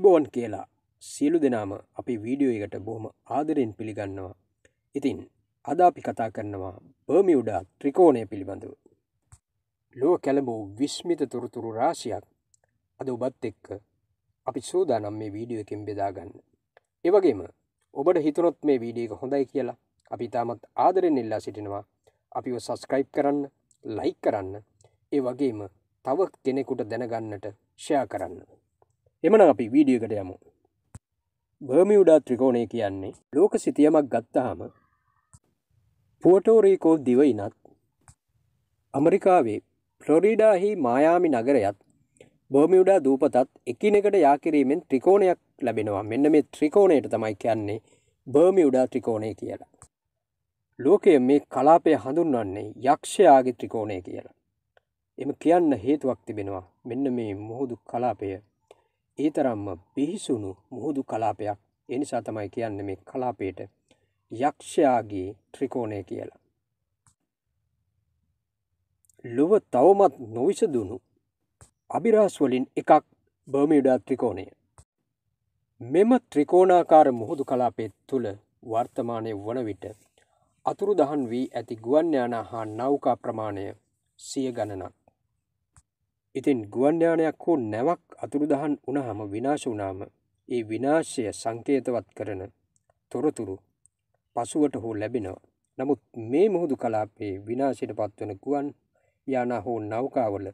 අයිබෝන් කියලා සියලු දෙනාම අපි වීඩියෝ එකට බොහොම ආදරෙන් පිළිගන්නවා. ඉතින් අද අපි කතා කරනවා බර්මියුඩා ත්‍රිකෝණය පිළිබඳව. ලෝ කැළඹූ විශ්මිත තොරතුරු රාශියක් අද ඔබත් එක්ක අපි සූදානම් මේ වීඩියෝ එකෙන් බෙදාගන්න. එවගේම ඔබට හිතනොත් මේ වීඩියක හොඳයි කියලා අපි තාමත් ආදරෙන් ඉල්ලා සිටිනවා අපිව සස්ක්‍රයිප් කරන්න ලයික් කරන්න ඒ වගේම තව කෙනෙකුට දැනගන්නට ෂයා කරන්න. එමන අපි වීඩියකට යමු. බර්මියුඩා ත්‍රිකෝණය කියන්නේ ලෝක සිතියමක් ගත්තහම පුවටෝරීකෝ දිවයිනත් අමරිකාවේ ෆ්ලොරිඩාහි මායාමි නගරයත් බර්මියුඩා දූපතත් එකිනෙකට යාකිරීමෙන් ත්‍රිකෝණයක් ලැබෙනවා මෙන්න මේ ත්‍රිකෝණයට තමයි කියන්නේ බර්මියුඩා ත්‍රිකෝණය කියලා. ලෝකය මේ කලාපය හඳුන්වන්නේ යක්ෂයාගේ ත්‍රිකෝණය කියලා. එම කියන්න හේතුවක් තිබෙනවා මෙන්න මේ මුහුදු කලාපය ඒ තරම්ම පිහිසුණු මුහුදු කලාපයක් එනිසා තමයි කියන්න මේ කලාපේට යක්ෂයාගේ ත්‍රිකෝණය කියලා. ලොව තවමත් නොවිසදුණු අභිරහස්වලින් එකක් බර්මිඩා ත්‍රිකෝණය. මෙම ත්‍රිකෝණාකාර මුහුදු කලාපේ තුළ වර්තමානය වන විට අතුරුදහන් වී ඇති ගුවන්්‍යානා හා නෞකා ප්‍රමාණය සිය ගණනක්. ඉතින් ගුවන් යානයක් හෝ නැවක් අතුරුදහන් වුණහම විනාශ වුණාම ඒ විනාශය සංකේතවත් කරන තොරතුරු පසුවට හෝ ලැබෙනවා. නමුත් මේ මුහුදු කලාපයේ විනාශයට පත්වන ගුවන් යානා හෝ නෞකාවල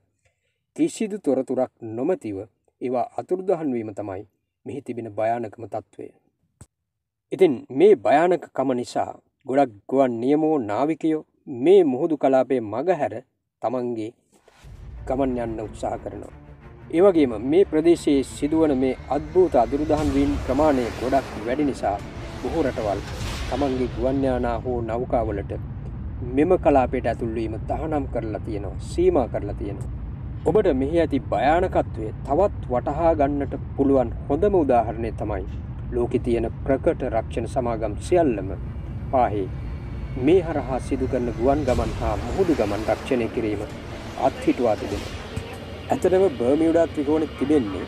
කිසිදු තොරතුරක් නොමැතිව ඒවා අතුරුදහන් වීම තමයි මෙහි තිබෙන භයානකම තත්ත්වය. ඉතින් මේ භයානකකම නිසා ගොඩක් ගුවන් නියමෝ නාවිකයෝ මේ මුහුදු කලාපේ මගහැර තමන්ගේ ගමන් යන්න උත්සාහ කරනවා. ඒවගේම මේ ප්‍රදේශයේ සිදුවන මේ අත්භූත අදුරුදහන් වීන් ප්‍රමාණය ගොඩක් වැඩි නිසා බොහෝ රටවල් තමන්ගේ ගුවන්්‍යානා හෝ නෞකාවලට මෙම කලාපයට ඇතුල්වීම තහනම් කරලා තියෙනවා සීමා කරලා තියෙනවා. ඔබට මෙහි ඇති භයානකත්වය තවත් වටහා ගන්නට පුළුවන් හොඳම උදාහරණය තමයි ලෝකෙ තියෙන ප්‍රකට රක්ෂණ සමාගම් සියල්ලම පාහි මේ හරහා සිදුකරන ගුවන් ගමන් හා මුහුදු ගමන් රක්ෂණය කිරීම අත්හිටවා තිබෙන. ඇතටම බර්මියඩා ත්‍රිකෝණ තිබෙන්නේ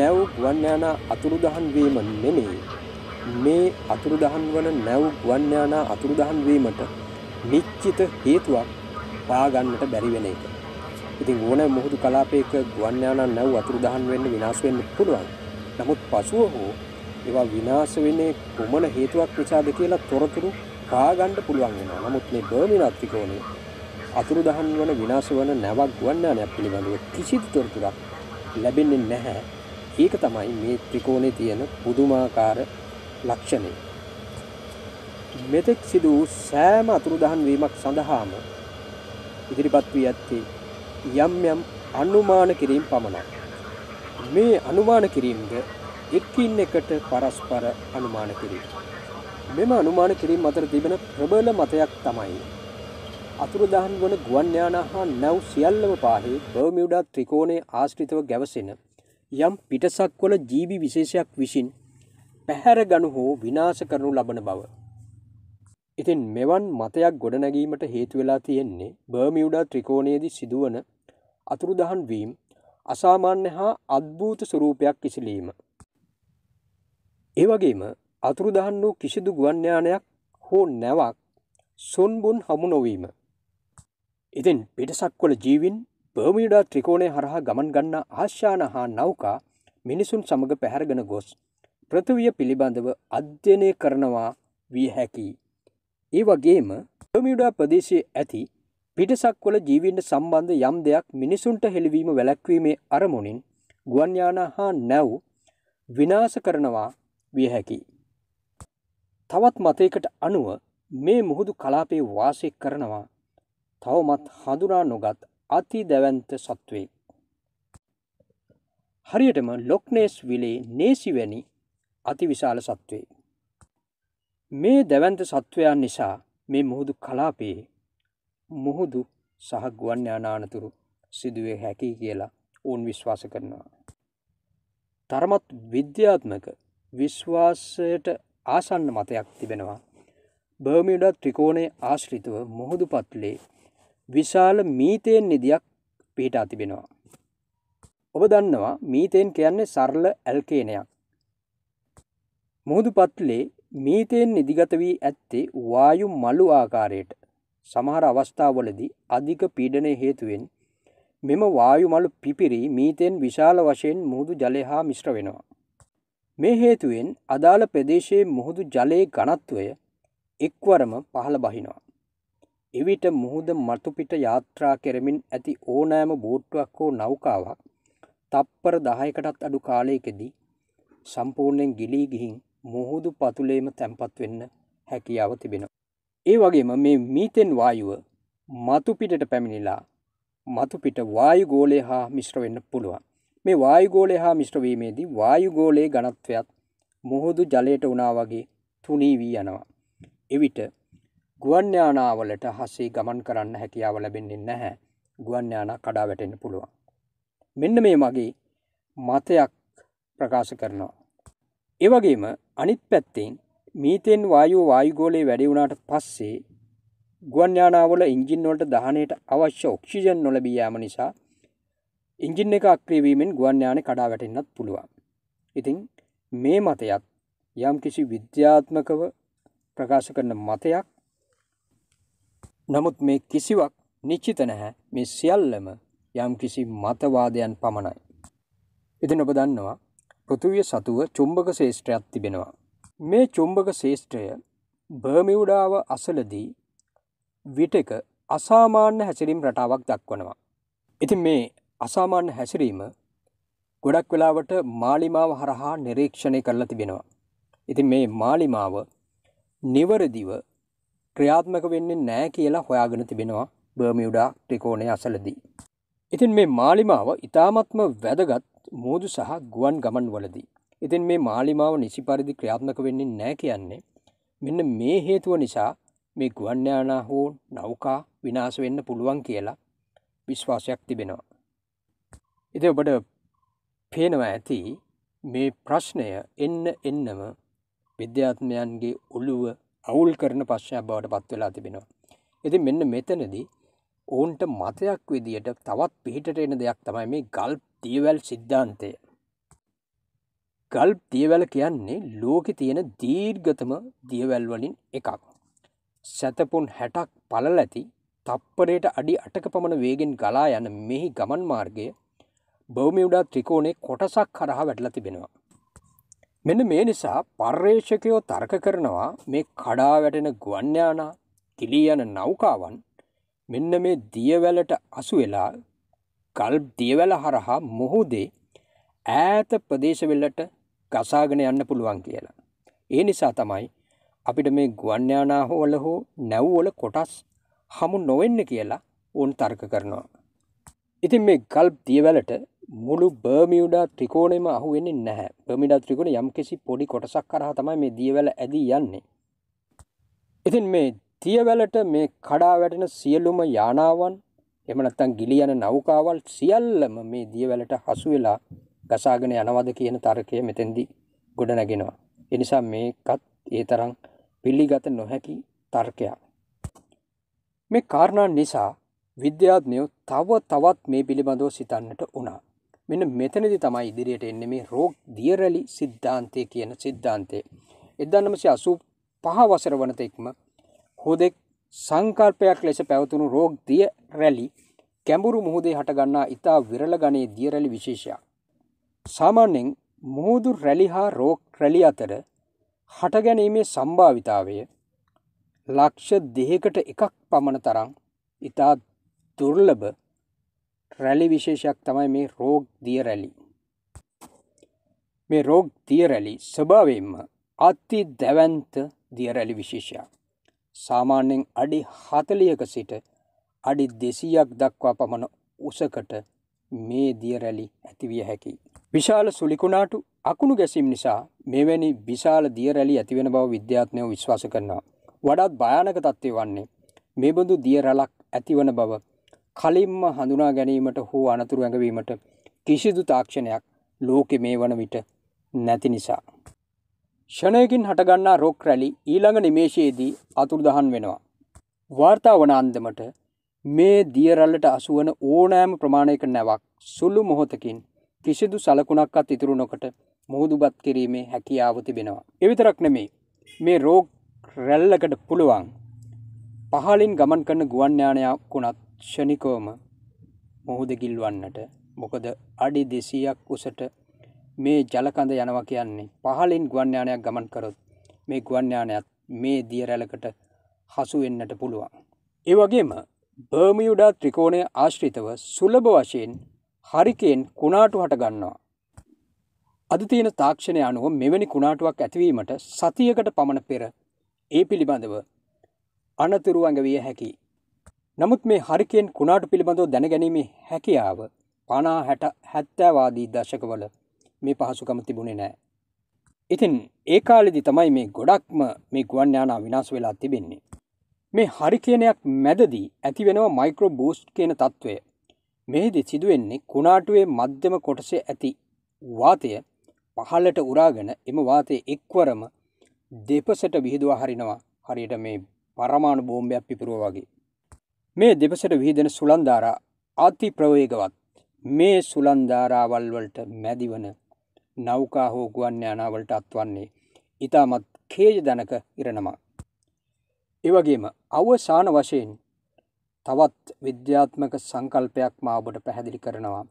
නැව් ගුවන්යාන අතුරුදහන් වීම නෙමේ මේ අතුරුදහන් වන නැව් ගුවන්යාන අතුරුදහන් වීමට නිච්චිත හේතුවක් පාගන්නට බැරිවෙන එක. ඉතින් ඕන මුහුදු කලාපයක ගුවන්යාන නැව් අතුරුදහන් වෙන්න විනාශවෙන්න පුළුවන්. නමුත් පසුව හෝ ඒවා විනාශ වෙන්නේ කුමන හේතුවක් නිසාද කියලා තොරතුරු කාගන්න පුළුවන් වෙනවා. නමුත් මේ බර්මිනා ත්‍රිකෝණය අතුරුදහන් වන විනාශ වන නැවක් ගුවන්නානයක් පිළිබඳව කිසිදු තොරතුරක් ලැබෙන්නේ නැහැ. ඒක තමයි මේ ත්‍රිකෝණේ තියෙන පුදුමාකාර ලක්ෂණය. මෙතෙක් සිදු වූ සෑම අතුරුදහන් වීමක් සඳහාම ඉදිරිපත් වී ඇත්තේ යම් යම් අනුමාන කිරීම පමණක්. මේ අනුමාන කිරීමද එකින් එකට පරස්පර අනුමාන කිරීම. මෙම අනුමාන කිරීම අතර තිබෙන ප්‍රබල මතයක් තමයි අතුරුදහන් වන ගුවන් යාන හා නැව් සියල්ලම පාහේ බර්මියුඩා ත්‍රිකෝණය ආශ්‍රිතව ගැවසෙන යම් පිටසක් වල ජීවි විශේෂයක් විසින් පැහැර ගනු හෝ විනාශ කරනු ලබන බව. ඉතින් මෙවන් මතයක් ගොඩනැගීමට හේතුවෙලා තියෙන්නේ බර්මියුඩා ත්‍රිකෝණයේදී සිදුවන අතුරුදහන් වීම් අසාමාන්‍ය හා අත්භූත ස්වරූපයක් කිසිලීම. ඒවගේම අතුරුදහන් වූ කිසිදු ගුවන්්‍යානයක් හෝ නැවක් සොන්බුන් හමු නොවීම ඉතින් පිටසක්වල ජීවින් පර්මීඩා ත්‍රිකෝණය හරහා ගමන් ගන්න ආශ්‍යාන හා නෞකා මිනිසුන් සමඟ පැහැරගෙන ගොස් ප්‍රථවිය පිළිබඳව අධ්‍යනය කරනවා විය හැකි. ඒ වගේම ප්‍රමියඩා ප්‍රදේශයේ ඇති පිටසක්වල ජීවින්ට සම්බන්ධ යම් දෙයක් මිනිසුන්ට හෙළිවීම වැලැක්වීමේ අරමුණින් ගුවන්යාන හා නැව් විනාශ කරනවා විය හැකි. තවත් මතයකට අනුව මේ මුහුදු කලාපේ වාසය කරනවා තවමත් හඳුනා නොගත් අති දැවන්ත සත්වේ. හරියටම ලොක්නේස් විලේ නේසිවැනි අතිවිශාල සත්වේ. මේ දැවන්ත සත්වයන් නිසා මේ මුහුදු කලාපයේ මුහුදු සහ ගුවන්්‍යානානතුරු සිදුවේ හැකි කියලා ඔවුන් විශ්වාස කරනවා. තරමත් විද්‍යාත්මක විශ්වාසයට ආසන්න මතයක් තිබෙනවා. බර්මිඩ ත්‍රිකෝණය ආශ්‍රිතව මුහුදු පත්ලේ විශාල මීතයෙන් නිදියක් පිහිටා තිබෙනවා. ඔබ දන්නවා මීතයෙන් කියන්නේ සරල ඇල්කේනයක්. මුහුදු පත්ලේ මීතයෙන් නිදිගත වී ඇත්තේ වායු මළු ආකාරයට සමහර අවස්ථාවලදී අධික පීඩනය හේතුවෙන් මෙම වායු මළු පිපිරි මීතයෙන් විශාල වශයෙන් මුහුදු ජලය හා මිශ්‍ර වෙනවා. මේ හේතුවෙන් අදාළ ප්‍රදේශයේ මුහුදු ජලයේ ඝනත්වය එක්වරම පහළ බහිනවා. එවිට මුහුද මතුපිට යාත්‍රා කෙරමින් ඇති ඕනෑම බෝට්ටුවක් හෝ නෞකාවක් තප්පර දහයකටත් අඩු කාලයකෙදී සම්පූර්ණයෙන් ගිලී ගිහින් මුහුදු පතුලේම තැන්පත් වෙන්න හැකියාව තිබෙන. ඒ වගේම මේ මීතෙන් වායුව මතුපිටට පැමිණිලා මතුපිට වායුගෝලය හා මිශ්‍ර වෙන්න පුළුවන්. මේ වායුගෝලය හා මිශ්‍රවීමේදී වායුගෝලයේ ගණත්වයක් මුහුදු ජලයට වනා වගේ තුනී වී යනවා. එවිට ගුවන්්‍යානාවලට හසේ ගමන් කරන්න හැකියාව ලැබෙන්නේ නැහැ ගුවන්්‍යානා කඩා වැටෙන්න්න පුළුවන්. මෙන්න මේ මගේ මතයක් ප්‍රකාශ කරනවා. ඒවගේම අනිත් පැත්තෙන් මීතෙන් වායෝ වායුගෝලේ වැඩි වුණාට පස්සේ ගුවන්්‍යානාවල ඉංජින්වලට දහනයට අවශ්‍ය ඔක්ෂිජන් නොලබියෑම නිසා ඉංජින් එක අක්‍රීවීමෙන් ගුවන්්‍යාන කඩා වැටෙන්න්නත් පුළුවන්. ඉතිං මේ මතයත් යම් කිසි විද්‍යාත්මකව ප්‍රකාශ කරන මතයක් නමුත් මේ කිසිවක් නිශ්චිත නැහැ මේ සියල්ලම යම්කිසි මතවාදයන් පමණයි. ඉතින් ඔබ දන්නවා පෘථිවිය සතුව චුම්බක ශේෂ්ත්‍රයක් තිබෙනවා. මේ චුම්බක ශේෂ්ත්‍රය බර්මිවුඩාව අසලදී විටක අසාමාන්‍ය හැසිරීම් රටාවක් දක්වනවා. ඉතින් මේ අසාමාන්‍ය හැසිරීම ගොඩක් වෙලාවට මාලිමාව හරහා නිරීක්ෂණය කරලා තිබෙනවා. ඉතින් මේ මාලිමාව නිවරදිව ක්‍රියාත්මක වෙන්නේ නෑ කියලා හොයාගෙන තිබෙනවා බර්මියුඩා ත්‍රිකෝණය අසලදී. ඉතින් මේ මාලිමාව ඉතාමත්ම වැදගත් මෝදු සහ ගුවන් ගමන් වලදී. ඉතින් මේ මාලිමාව නිසි පරිදි ක්‍රියාත්මක වෙන්නේ නෑ කියන්නේ මෙන්න මේ හේතුව නිසා මේ ගුවන්්‍යානා හෝ නෞකා විනාස වෙන්න පුළුවන් කියලා විශ්වාසයක් තිබෙනවා. ඉති ඔබට පේනවා ඇති මේ ප්‍රශ්නය එන්න එන්නම විද්‍යාත්මයන්ගේ ඔළුව අවුල් කරන ප්‍රශ්නයක් බවට පත්වෙලා තිබෙනවා. ඇති මෙන්න මෙතනදී ඔවුන්ට මතයක් විදියට තවත් පිහිටට එන දෙයක් තමයි මේ ගල් තියවැල් සිද්ධාන්තය. ගල් තියවැල කියන්නේ ලෝක තියෙන දීර්ගතම දියවැල්වලින් එකක්. සැතපුන් හැටක් පලල ඇති තප්පරයට අඩි අටක පමණ වේගෙන් ගලා යන මෙහි ගමන් මාර්ගය බෞමිවඩා ත්‍රිකෝණේ කොටසක් කරහ වැටල තිබෙනවා. මෙන්න මේ නිසා පර්යේෂකයෝ තර්ක කරනවා මේ කඩා වැටෙන ගුවන්්‍යානා කිලී යන නෞකාවන් මෙන්න මේ දියවැලට අසු වෙලා ගල් දියවැල හරහා මොහොදේ ඈත ප්‍රදේශවෙල්ලට ගසාගෙන යන්න පුළුවන් කියලා. ඒ නිසා තමයි අපිට මේ ගුවන්්‍යානා හෝල හෝ නැව්වල කොටස් හමු නොවෙන්න කියලා ඕන් තර්ක කරනවා. ඉතින් මේ ගල්ප් දියවැලට මුළු බර්මියඩා ත්‍රිකෝණයම අහුවෙන්නේ නැහැ බමිඩා ත්‍රිකුණ යම් කිසි පොඩි කොටසක් කරහ තමයි මේ දියවැල ඇදී යන්නේ. ඉතින් මේ තියවැලට මේ කඩා වැටෙන සියලුම යානාවන් එමනත්තන් ගිලියන නෞකාවල් සියල්ලම මේ දියවැලට හසු වෙලා ගසාගෙන යනවද කියන තර්කය මෙතෙන්දි ගොඩ නැගෙනවා. එනිසා මේකත් ඒ තරම් පිළිගත නොහැකි තර්කයක්. මේ කාරණා නිසා විද්‍යාඥයෝ තව තවත් මේ පිළිබඳව සිතන්නට වුණා. මෙන්න මෙතනදි තමයි ඉදිරියට එන්නේ මේ රෝග් දියරලි සිද්ධාන්තය කියන සිද්ධාන්තය. 1985 වසර වන තෙක්ම හුදෙක් සංකල්පයක් ලෙස පැවතුණු රෝග් දියරැලි කැඹුරු මුහුදේ හටගන්නා ඉතා විරල ගණයේ දියරැලි විශේෂයක්. සාමාන්‍යයෙන් මුහුදු රැලි හා රෝග් රැලි අතර හටගැනීමේ සම්භාවිතාවය ලක්ෂ දෙහකට එකක් පමණ තරම් ඉතා දුර්ලභ රැලි විශේෂයක් තමයි මේ රෝග දිය රැලි. මේ රෝග දියරැලි ස්වභාවයෙන්ම අත්ති දැවන්ත දියරැලි විශේෂයක්. සාමාන්‍යෙන් අඩි හතලියක සිට අඩි දෙසීයක් දක්වා පමණ උසකට මේ දියරැලි ඇතිවිය හැකි. විශාල සුලිකුණාටු අකුණු ගැසීම් නිසා මෙවැනි විශාල දියරැලි ඇතිවෙන බව විද්‍යාත්නයෝ විශ්වාස කරනවා. වඩාත් භයානක තත්ත්වය වන්නේ මේ බඳු දියරලක් ඇතිවන බව කලින්ම හඳුනා ගැනීමට හෝ අනතුරු ඇඟවීමට කිසිදු තාක්ෂණයක් ලෝකෙ මේ වන විට නැති නිසා. ෂණයකින් හටගන්නා රොක් රැලි ඊළඟ නිමේශයේදී අතුරුදහන් වෙනවා. වාර්තා වන අන්දමට මේ දියරල්ලට අසුවන ඕනෑම ප්‍රමාණයක නැවක් සුළු මොහොතකින් කිසිදු සලකුණක්වත් ඉතුරු නොකට මුහුදුබත් කිරීමේ හැකියාව තිබෙනවා. එවිතරක් නෙමේ මේ රෝග රැල්ලකට පුළුවන් පහලින් ගමන් කරන ගුවන්්‍යානයක් වුණත් ක්ෂණිකවම මුහුද ගිල්වන්නට මොකද අඩි දෙසීයක් උසට මේ ජලකඳ යනවා කියන්නේ පහලින් ගුවන්යානයක් ගමන් කරොත් මේ ගුවන්යානයත් මේ දියරැලකට හසුවෙන්නට පුළුවන්. ඒ වගේම බර්මියුඩා ත්‍රිකෝණය ආශ්‍රිතව සුලභ වශයෙන් හරිකෙන් කුණාටු හටගන්නවා. අද තියෙන තාක්ෂණය අනුව මෙවැනි කුණාටුවක් ඇතිවීමට සතියකට පමණ පෙර ඒ පිළිබඳව අනතුරු ඇඟවිය හැකි නමුත් මේ හරිකෙන් කුණාටු පිළිබඳව දැනගැනීමේ හැකියාව පනා හැට හැත්තෑවාදී දශකවල මේ පහසුකම තිබුණේ නෑ. ඉතින් ඒ කාලෙදි තමයි මේ ගොඩක්ම මේ ගුවන් යානා විනාස් වෙලා තිබෙන්නේ. මේ හරිකේනයක් මැදදී ඇතිවෙනවා මයිකරෝ බූස්ට් කියන තත්ත්වය. මෙහිදි සිදුවෙන්නේ කුණාටුවේ මධ්‍යම කොටසේ ඇති වාතය පහල්ලට උරාගෙන එම වාතය එක්වරම දෙපසට විහිදවා හරිනවා හරියට මේ පරමාණු බෝම්භයක් පිපුරුව වගේ. මේ දෙපසට විහිදෙන සුළන්ධාරා අති ප්‍රවේගවත් මේ සුළන්ධාරාවල් වලට මැදිවන නෞකා හෝ ගුවන් යානාවලට අත්වන්නේ ඊටමත් කේජ දනක ඉරණමක්. ඒ වගේම අවසාන වශයෙන් තවත් විද්‍යාත්මක සංකල්පයක් මා ඔබට පැහැදිලි කරනවා.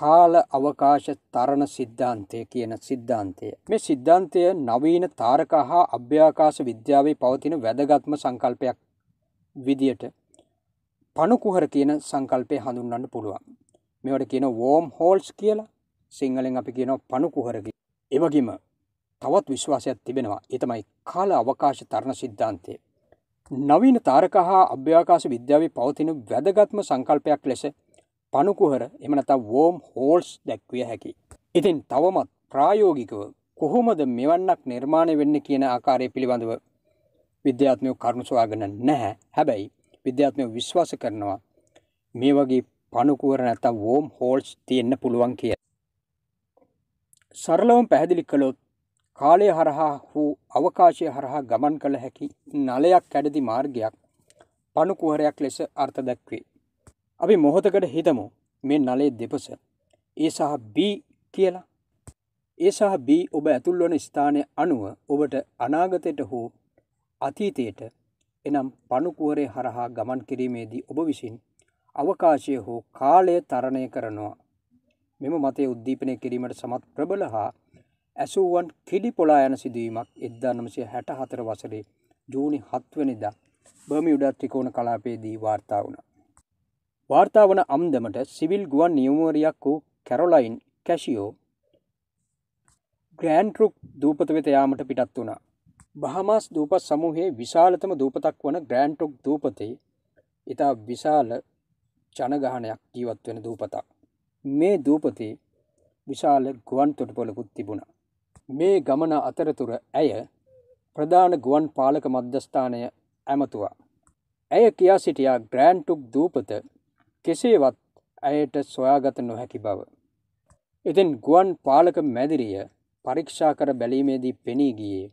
කාල අවකාශ තරණ සිද්ධාන්තය කියන සිද්ධාන්තය. මේ සිද්ධාන්තය නවීන තාරක හා අභ්‍යාකාශ විද්‍යාවේ පවතින වැදගත්ම සංකල්පයක් විදියට පණුකුහර කියන සංකල්පය හඳුන්වන්න පුළුවන්. මේවට කියන වෝම් හෝල්ස් කියලා සිංහලෙන් අපි කියනවා පණුකුහරකි. එවගේම තවත් විශ්වාසයක් තිබෙනවා. ඒ තමයි කාල අවකාශ තරණ સિદ્ધාන්තය. නවීන තාරක හා අභ්‍යවකාශ විද්‍යාවේ පවතින වැදගත්ම සංකල්පයක් ලෙස පණුකුහර එහෙම නැත්නම් වෝම් හෝල්ස් දැක්විය හැකියි. ඉතින් තවමත් ප්‍රායෝගිකව කොහොමද මෙවන්නක් නිර්මාණය වෙන්නේ කියන ආකාරය පිළිබඳව විද්‍යාත්මකව කරුණු සොයාගෙන නැහැ. හැබැයි විද්‍යාත්මකව විශ්වාස කරනවා මේ වගේ පණුකුවර නැත්තම් වෝම් හෝල්ස් තියෙන්න පුළුවන් කියලා. සරලවම පැහැදිලි කළොත් කාලය හරහා හෝ අවකාශය හරහා ගමන් කළ හැකි නලයක් කැඩදි මාර්ගයක් පණුකුහරයක් ලෙස අර්ථ දක්වේ. අපි මොහොතකට හිතමු මේ නලේ දෙපස. ඒ සහ B කියලා. ඒ සහ B ඔබ ඇතුල්වන ස්ථානය අනුව ඔබට අනාගතයට හෝ අතීතයට එනම් පණුකුවරේ හරහා ගමන් කිරීමේදී ඔබ විසින් අවකාශය හෝ කාලය තරණය කරනවා. මෙම මතය උද්දීපනය කිරීමට සමත් ප්‍රබල හා ඇසුවන් කිඩි පොලා යන සිදුවීමක් එදදානමසය හැට හතර වසරේ ජූනි හත්වනිදා බර්මි උඩත් ත්‍රිකෝණ කලාපයේදී වාර්තා වුණ. වාර්තාාවන අම්දමට සිවිල් ගුවන් නියමුවරයක් වූ කැරොලයින් කැෂියෝ ග්‍රෑන්ටරුක් දූපත වෙත යාමට පිටත් වුණා බහමාස් දූපත් සමූහයේ විශාලතම දූපතක් වන ග්‍රෑන්ටොක් දූපතේ ඉතා විශාල ජනගහනයක් ජීවත් වෙන දූපතක්. මේ දූපතේ විශාල ගුවන් තොටුපොළකුත් තිබුණා. මේ ගමන අතරතුර ඇය ප්‍රධාන ගුවන් පාලක මධ්‍යස්ථානය ඇමතුවා. ඇය කියා සිටියා ග්‍රෑන්ටුක් දූපත කෙසේවත් ඇයට සොයාගත නොහැකි බව. ඉතින් ගුවන් පාලක මැදිරිය පරීක්ෂා කර බැලීමේදී පෙනී ගියේ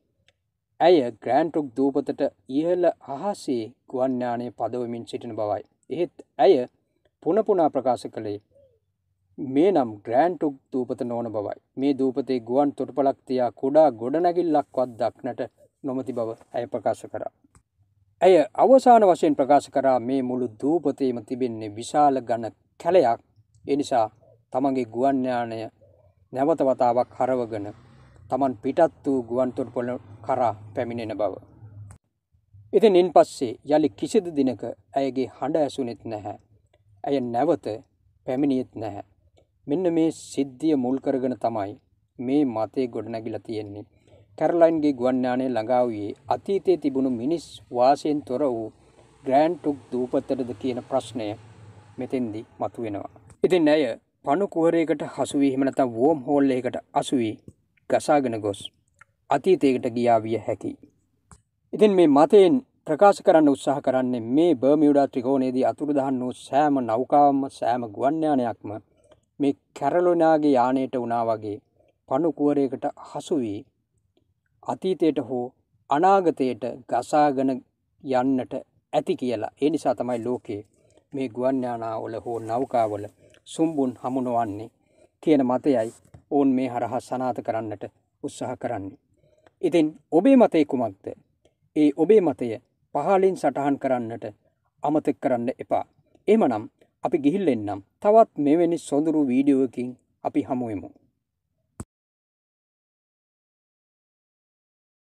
ඇය ග්‍රෑන්ටොක් දූපතට ඉහළ අහසේ ගුවන්්‍යානය පදවමින් සිටින බවයි. එහෙත් ඇය පුනපුනා ප්‍රකාශ කළේ මේ නම් ග්‍රෑන්ටුක් දූපත නොන බවයි මේ දූපතේ ගුවන් තොටපලක්තියා කුඩා ගොඩනැගිල්ලක්වත් දක්නට නොමති බව ඇය ප්‍රකාශ කරා. ඇය අවසාන වශයෙන් ප්‍රකාශ කරා මේ මුළු දූපතේම තිබෙන්නේ විශාල ගණ කැලයක් එනිසා තමගේ ගුවන්්‍යානය නැවතවතාවක් හරවගන තමන් පිටත් වූ ගුවන්තොටුපොළ කරා පැමිණෙන බව. එතනින් පස්සේ යළි කිසිදු දිනක ඇයගේ හඬ ඇසුනෙත් නැහැ. ඇය නැවත පැමිණියෙත් නැහැ. මෙන්න මේ සිද්ධිය මුල් කරගෙන තමයි මේ මතේ ගොඩනැගිලා තියෙන්නේ. කැරලයින්ගේ ගුවන්යානය ළඟා වූයේ අතීතයේ තිබුණු මිනිස් වාසයෙන් තොර වූ ග්‍රෑන්ටුක් දූපතරද කියන ප්‍රශ්නය මෙතෙන්දි මතුවෙනවා. ඉතින් ඇය පණු කුවරයකට හසුවී හිමනතම් වෝම් හෝල්ලයකට අසුවී ගසාගෙන ගොස් අතීතයකට ගියා විය හැකි. ඉතින් මේ මතයෙන් ප්‍රකාශ කරන්න උත්සාහ කරන්නේ මේ බර්මියුඩා ත්‍රිකෝණයේදී අතුරුදහන් වූ සෑම නෞකාවම සෑම ගුවන්යානයක්ම මේ කැරලොනාගේ යානයට වනා වගේ පණුකුවරයකට හසු වී අතීතයට හෝ අනාගතයට ගසාගෙන යන්නට ඇති කියලා ඒ නිසා තමයි ලෝකයේ මේ ගුවන්යානාවල හෝ නෞකාවල සුම්බුන් හමුණුවන්නේ කියන මතයයි ඕන් මේ හරහා සනාත කරන්නට උත්සාහ කරන්නේ. ඉතින් ඔබේ මතය කුමක්ද ඒ ඔබේ මතය පහලින් සටහන් කරන්නට අමතක් කරන්න එපා. එමනම් අපි ගිහිල්ලෙන්නම් තවත් මෙවැනි සොඳුරු වීඩියුවකින් අපි හමුවමු.